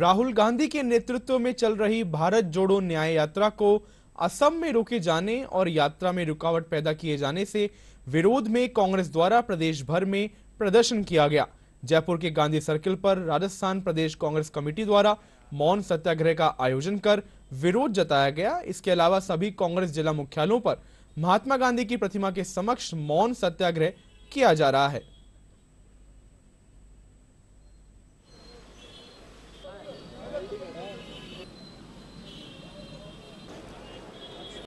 राहुल गांधी के नेतृत्व में चल रही भारत जोड़ो न्याय यात्रा को असम में रोके जाने और यात्रा में रुकावट पैदा किए जाने से विरोध में कांग्रेस द्वारा प्रदेश भर में प्रदर्शन किया गया जयपुर के गांधी सर्किल पर राजस्थान प्रदेश कांग्रेस कमेटी द्वारा मौन सत्याग्रह का आयोजन कर विरोध जताया गया इसके अलावा सभी कांग्रेस जिला मुख्यालयों पर महात्मा गांधी की प्रतिमा के समक्ष मौन सत्याग्रह किया जा रहा है